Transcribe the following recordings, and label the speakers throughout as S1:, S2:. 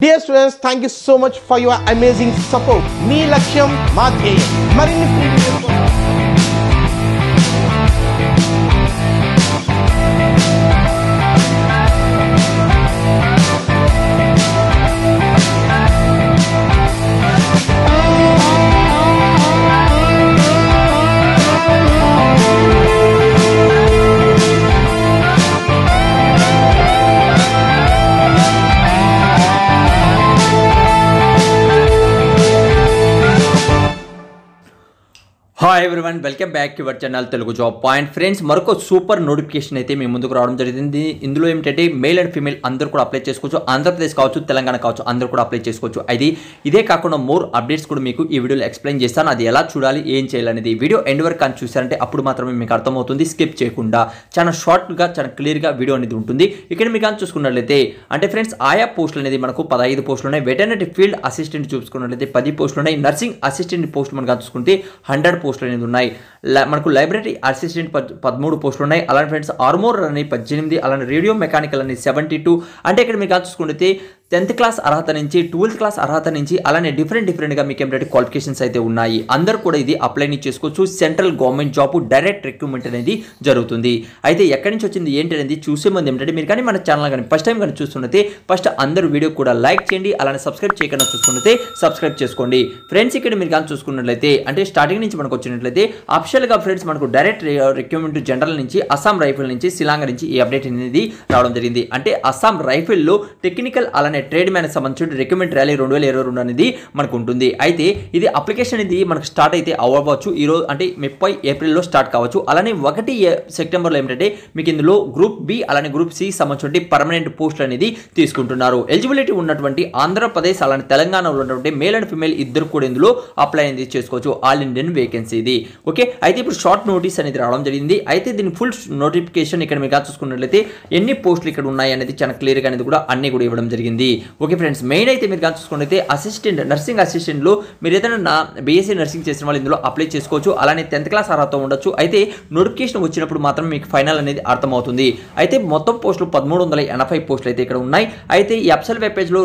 S1: Dear students, thank you so much for your amazing support. Me Laksham Madhye. Hi everyone welcome back to our channel Telugu job point friends మరొక super notification అయితే మీ ముందుకు రావడం జరిగింది ఇందులో ఏమిటంటే male and female అందరూ కూడా అప్లై చేసుకోవచ్చు ఆంధ్రప్రదేశ్ కావచ్చు తెలంగాణ కావచ్చు అందరూ కూడా అప్లై చేసుకోవచ్చు అది ఇదే కాకుండా మోర్ అప్డేట్స్ కూడా మీకు ఈ వీడియోలో ఎక్స్ప్లెయిన్ చేస్తాను అది ఎలా చూడాలి ఏం చేయాలనేది వీడియో ఎండ్ వరకు కానీ చూసారంటే అప్పుడు మాత్రమే మీకు అర్థమవుతుంది స్కిప్ చేయకుండా చాలా షార్ట్గా చాలా క్లియర్గా వీడియో అనేది ఉంటుంది ఇక్కడ మీకు కానీ చూసుకున్నట్లయితే అంటే ఫ్రెండ్స్ ఆయా పోస్టులు అనేది మనకు పదహైదు పోస్టులు ఉన్నాయి వెటర్నరీ ఫీల్డ్ అసిస్టెంట్ చూసుకున్నట్లయితే పది పోస్టులు ఉన్నాయి నర్సింగ్ అసిస్టెంట్ పోస్ట్ మనం చూసుకుంటే హండ్రెడ్ పోస్టులు అనేది ఉన్నాయి మనకు లైబ్రరీ అసిస్టెంట్ పదమూడు పోస్టులు ఉన్నాయి అలానే ఫ్రెండ్స్ ఆర్మోర్ అని పద్దెనిమిది అలానే రేడియో మెకానికల్ అని సెవెంటీ టూ అంటే ఇక్కడ మీరు చూసుకుంటే టెన్త్ క్లాస్ అర్హత నుంచి ట్వెల్త్ క్లాస్ అర్హత నుంచి అలానే డిఫరెంట్ డిఫరెంట్గా మీకు ఏంటంటే క్వాలిఫికేషన్స్ e అయితే ఉన్నాయి అందరూ కూడా ఇది అప్లైని చేసుకోవచ్చు central government job direct recruitment అనేది జరుగుతుంది అయితే ఎక్కడి నుంచి వచ్చింది ఏంటి అనేది చూసే ముందు ఏమిటంటే e మీరు కానీ మన ఛానల్ కానీ ఫస్ట్ టైం కానీ చూస్తున్నది ఫస్ట్ అందరూ వీడియో కూడా లైక్ చేయండి అలానే సబ్స్క్రైబ్ చేయకుండా చూస్తున్నతే సబ్స్క్రైబ్ చేసుకోండి ఫ్రెండ్స్ ఇక్కడ మీరు కానీ చూసుకున్నట్లయితే అంటే స్టార్టింగ్ నుంచి మనకు వచ్చినట్లయితే అఫిషియల్గా ఫ్రెండ్స్ మనకు డైరెక్ట్ రిక్రూట్మెంట్ జనరల్ నుంచి అస్సాం రైఫిల్ నుంచి సిలాంగ్ నుంచి ఈ అప్డేట్ అనేది రావడం జరిగింది అంటే అస్సాం రైఫిల్లో టెక్నికల్ అలానే అనే ట్రేడ్ మ్యాన్ సంబంధించి రికమెండ్ ర్యాలీ రెండు వేల ఇరవై రెండు అనేది మనకు ఉంటుంది అయితే ఇది అప్లికేషన్ అనేది మనకు స్టార్ట్ అయితే అవ్వచ్చు ఈరోజు అంటే ముప్పై ఏప్రిల్లో స్టార్ట్ కావచ్చు అలానే ఒకటి సెప్టెంబర్లో ఏంటంటే మీకు ఇందులో గ్రూప్ బి అలానే గ్రూప్ సి సంబంధించి పర్మనెంట్ పోస్టులు అనేది తీసుకుంటున్నారు ఎలిజిబిలిటీ ఉన్నటువంటి ఆంధ్రప్రదేశ్ అలానే తెలంగాణలో ఉన్నటువంటి మేల్ అండ్ ఫిమేల్ ఇద్దరు కూడా ఇందులో అప్లై అనేది చేసుకోవచ్చు ఆల్ ఇండియన్ వేకెన్సీ ఇది ఓకే అయితే ఇప్పుడు షార్ట్ నోటీస్ అనేది రావడం జరిగింది అయితే దీని ఫుల్ నోటిఫికేషన్ ఇక్కడ మీకు చూసుకున్నట్లయితే ఎన్ని పోస్టులు ఇక్కడ ఉన్నాయి అనేది చాలా క్లియర్గా అనేది కూడా అన్ని కూడా ఇవ్వడం జరిగింది ఓకే ఫ్రెండ్స్ మెయిన్ అయితే మీరు కానీ చూసుకుంటే అసిస్టెంట్ నర్సింగ్ అసిస్టెంట్లు మీరు ఏదైనా నా బీఎస్సీ నర్సింగ్ చేసిన వాళ్ళు ఇందులో అప్లై చేసుకోవచ్చు అలానే టెన్త్ క్లాస్ అర్హత ఉండొచ్చు అయితే నోటిఫికేషన్ వచ్చినప్పుడు మాత్రం మీకు ఫైనల్ అనేది అర్థమవుతుంది అయితే మొత్తం పోస్టులు పదమూడు వందల ఎనభై పోస్టులు అయితే ఇక్కడ ఉన్నాయి అయితే ఈ అప్సల్ వెబ్ పేజ్లో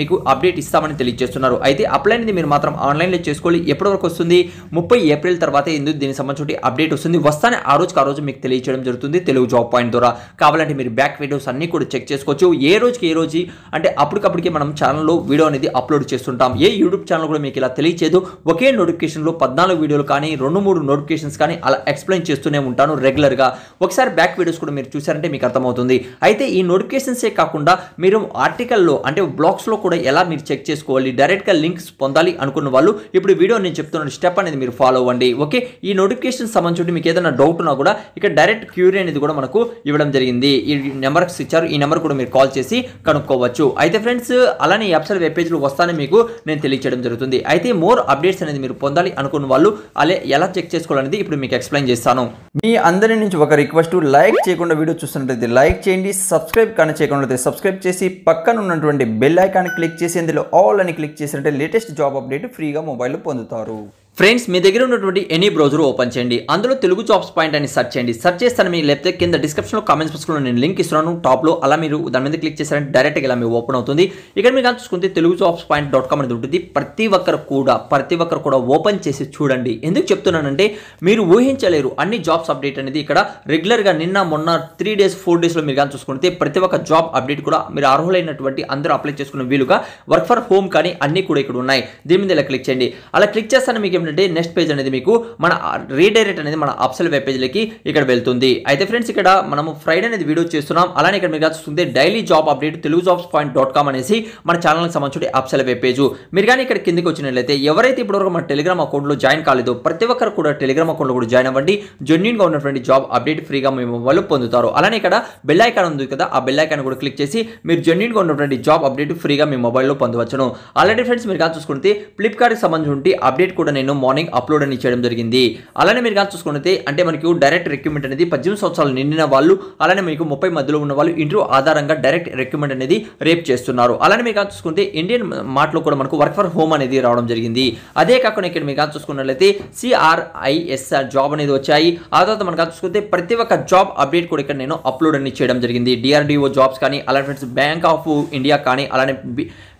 S1: మీకు అప్డేట్ ఇస్తామని తెలియజేస్తున్నారు అయితే అప్లై అనేది మీరు మాత్రం ఆన్లైన్లో చేసుకోవాలి ఎప్పటి వరకు వస్తుంది ముప్పై ఏప్రిల్ తర్వాత ఎందుకు దీనికి సంబంధించి అప్డేట్ వస్తుంది వస్తానే ఆ రోజుకి ఆ రోజు మీకు తెలియజేయడం జరుగుతుంది తెలుగు జాబ్ పాయింట్ ద్వారా కావాలంటే మీరు బ్యాక్ వీడియోస్ అన్ని కూడా చెక్ చేసుకోవచ్చు ఏ రోజుకి ఏ రోజు అంటే అప్పటికప్పటికి మనం ఛానల్లో వీడియో అనేది అప్లోడ్ చేస్తుంటాం ఏ యూట్యూబ్ ఛానల్ కూడా మీకు ఇలా తెలియచేదు ఒకే నోటిఫికేషన్లో పద్నాలుగు వీడియోలు కానీ రెండు మూడు నోటిఫికేషన్స్ కానీ అలా ఎక్స్ప్లెయిన్ చేస్తూనే ఉంటాను రెగ్యులర్గా ఒకసారి బ్యాక్ వీడియోస్ కూడా మీరు చూసారంటే మీకు అర్థమవుతుంది అయితే ఈ నోటిఫికేషన్సే కాకుండా మీరు ఆర్టికల్లో అంటే బ్లాగ్స్లో కూడా ఎలా మీరు చెక్ చేసుకోవాలి డైరెక్ట్గా లింక్స్ పొందాలి అనుకున్న వాళ్ళు ఇప్పుడు వీడియో నేను చెప్తున్న స్టెప్ అనేది మీరు ఫాలో అవ్వండి ఓకే ఈ నోటిఫికేషన్ సంబంధించి మీకు ఏదైనా డౌట్ ఉన్నా కూడా ఇక్కడ డైరెక్ట్ క్యూరీ అనేది కూడా మనకు ఇవ్వడం జరిగింది ఈ నెంబర్ ఇచ్చారు ఈ నెంబర్ కూడా మీరు కాల్ చేసి కనుక్కోవచ్చు అయితే అయితే ఫ్రెండ్స్ అలానే వెబ్సైట్ వెబ్ పేజ్లో వస్తానని మీకు నేను తెలియచేయడం జరుగుతుంది అయితే మోర్ అప్డేట్స్ అనేది మీరు పొందాలి అనుకున్న వాళ్ళు అలా ఎలా చెక్ చేసుకోవాలనేది ఇప్పుడు మీకు ఎక్స్ప్లెయిన్ చేస్తాను మీ అందరి నుంచి ఒక రిక్వెస్ట్ లైక్ చేయకుండా వీడియో చూస్తున్నట్లయితే లైక్ చేయండి సబ్స్క్రైబ్ కానీ చేయకుండా సబ్స్క్రైబ్ చేసి పక్కన ఉన్నటువంటి బెల్ ఐకాన్ క్లిక్ చేసి అందులో ఆల్ అని క్లిక్ చేసినట్టే లేటెస్ట్ జాబ్ అప్డేట్ ఫ్రీగా మొబైల్లో పొందుతారు ఫ్రెండ్స్ మీ దగ్గర ఉన్నటువంటి ఎనీ బ్రౌజర్ ఓపెన్ చేయండి అందులో తెలుగు జాబ్స్ పాయింట్ అని సెర్చ్ చేయండి సర్చ్ చేస్తాను మీకు లేకపోతే కింద డిస్క్రిప్షన్లో కామెంట్స్ పుస్తకంలో నేను లింక్ ఇస్తున్నాను టాప్లో అలా మీరు దాని మీద క్లిక్ చేశారంటే డైరెక్ట్గా ఇలా మీకు ఓపెన్ అవుతుంది ఇక్కడ మీరు చూసుకుంటే Telugu jobs point dot com అనేది ఉంటుంది ప్రతి ఒక్కరు కూడా ప్రతి ఒక్కరు కూడా ఓపెన్ చేసి చూడండి ఎందుకు చెప్తున్నానంటే మీరు ఊహించలేరు అన్ని జాబ్స్ అప్డేట్ అనేది ఇక్కడ రెగ్యులర్గా నిన్న మొన్న త్రీ డేస్ ఫోర్ డేస్లో మీరు కానీ చూసుకుంటే ప్రతి ఒక్క జాబ్ అప్డేట్ కూడా మీరు అర్హులైనటువంటి అందరూ అప్లై చేసుకున్న వీలుగా వర్క్ ఫర్ హోమ్ కానీ అన్నీ కూడా ఇక్కడ ఉన్నాయి దీని మీద ఇలా క్లిక్ చేయండి అలా క్లిక్ చేస్తాను మీకు చూసుకున్నట్టే నెక్స్ట్ పేజ్ అనేది మీకు మన రీడైరెక్ట్ అనేది మన అప్సల్ వెబ్ పేజ్లకి ఇక్కడ వెళ్తుంది అయితే ఫ్రెండ్స్ ఇక్కడ మనము ఫ్రైడే అనేది వీడియో చేస్తున్నాం అలానే ఇక్కడ మీకు చూస్తుంది daily job update Telugu jobs point dot com అనేసి మన ఛానల్కి సంబంధించి అప్సల్ వెబ్ పేజ్ మీరు కానీ ఇక్కడ కిందకి వచ్చినట్లయితే ఎవరైతే ఇప్పటివరకు మన టెలిగ్రామ్ అకౌంట్లో జాయిన్ కాలేదో ప్రతి ఒక్కరు కూడా టెలిగ్రామ్ అకౌంట్లో కూడా జాయిన్ అవ్వండి జెన్యున్గా ఉన్నటువంటి జాబ్ అప్డేట్ ఫ్రీగా మేము వాళ్ళు పొందుతారు అలానే ఇక్కడ బెల్ ఐకాన్ ఉంది కదా ఆ బెల్ ఐకాన్ కూడా క్లిక్ చేసి మీరు జెన్యున్గా ఉన్నటువంటి జాబ్ అప్డేట్ ఫ్రీగా మీ మొబైల్లో పొందవచ్చును ఆల్రెడీ ఫ్రెండ్స్ మీరు కానీ చూసుకుంటే ఫ్లిప్కార్ట్కి సంబంధించి అప్డేట్ కూడా నేను మార్నింగ్ అప్లోడ్ అని చేయడం జరిగింది అలానే మీరు కానీ చూసుకుంటే అంటే మనకు డైరెక్ట్ రిక్రూట్మెంట్ అనేది పద్దెనిమిది సంవత్సరాలు నిండిన వాళ్ళు అలానే మీకు ముప్పై మధ్యలో ఉన్న వాళ్ళు ఇంటర్వ్యూ ఆధారంగా డైరెక్ట్ రిక్రూట్మెంట్ అనేది రేపు చేస్తున్నారు అలానే మీరు కానీ చూసుకుంటే ఇండియన్ మాటలో కూడా మనకు వర్క్ ఫర్ హోమ్ అనేది రావడం జరిగింది అదే కాకుండా ఇక్కడ మీరు కానీ చూసుకున్నట్లయితే సిఆర్ఐఎస్ఆర్ జాబ్ అనేది వచ్చాయి ఆ తర్వాత మనం కానీ చూసుకుంటే ప్రతి ఒక్క జాబ్ అప్డేట్ కూడా ఇక్కడ నేను అప్లోడ్ అని చేయడం జరిగింది డిఆర్డిఓ జాబ్స్ కానీ అలానే ఫ్రెండ్స్ బ్యాంక్ ఆఫ్ ఇండియా కానీ అలానే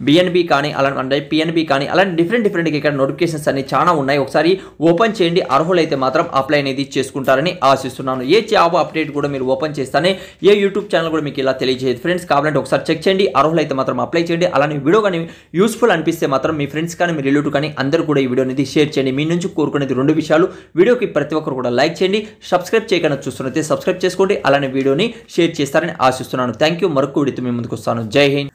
S1: బిఎన్బి కానీ అలా అంటే పిఎన్బి కానీ అలాంటి డిఫరెంట్ డిఫరెంట్ ఇక్కడ నోటిఫికేషన్స్ అన్ని చాలా ఉన్నాయి ఒకసారి ఓపెన్ చేయండి అర్హులైతే మాత్రం అప్లై అనేది చేసుకుంటారని ఆశిస్తున్నాను ఏ జాబ్ అప్డేట్ కూడా మీరు ఓపెన్ చేస్తానే ఏ యూట్యూబ్ ఛానల్ కూడా మీకు ఇలా తెలియజేయదు ఫ్రెండ్స్ కావాలంటే ఒకసారి చెక్ చేయండి అర్హులైతే మాత్రం అప్లై చేయండి అలానే వీడియో కానీ యూస్ఫుల్ అనిపిస్తే మాత్రం మీ ఫ్రెండ్స్ కానీ మీ రిలేటివ్ కానీ అందరూ కూడా ఈ వీడియో అనేది షేర్ చేయండి మీ నుంచి కోరుకునేది రెండు విషయాలు వీడియోకి ప్రతి ఒక్కరు కూడా లైక్ చేయండి సబ్స్క్రైబ్ చేయకుండా చూస్తున్నైతే సబ్స్క్రైబ్ చేసుకోండి అలానే వీడియోని షేర్ చేస్తారని ఆశిస్తున్నాను థ్యాంక్ యూ మరొక విడితే మీ ముందుకు వస్తాను జై హింద్